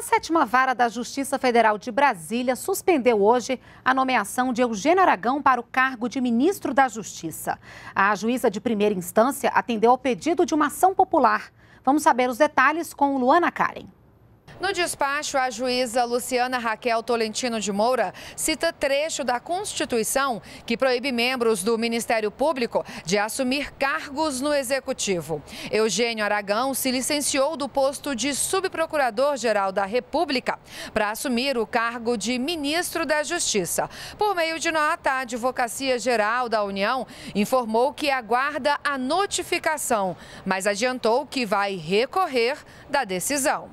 A sétima vara da Justiça Federal de Brasília suspendeu hoje a nomeação de Eugênio Aragão para o cargo de ministro da Justiça. A juíza de primeira instância atendeu ao pedido de uma ação popular. Vamos saber os detalhes com Luana Karen. No despacho, a juíza Luciana Raquel Tolentino de Moura cita trecho da Constituição que proíbe membros do Ministério Público de assumir cargos no Executivo. Eugênio Aragão se licenciou do posto de subprocurador-geral da República para assumir o cargo de ministro da Justiça. Por meio de nota, a Advocacia Geral da União informou que aguarda a notificação, mas adiantou que vai recorrer da decisão.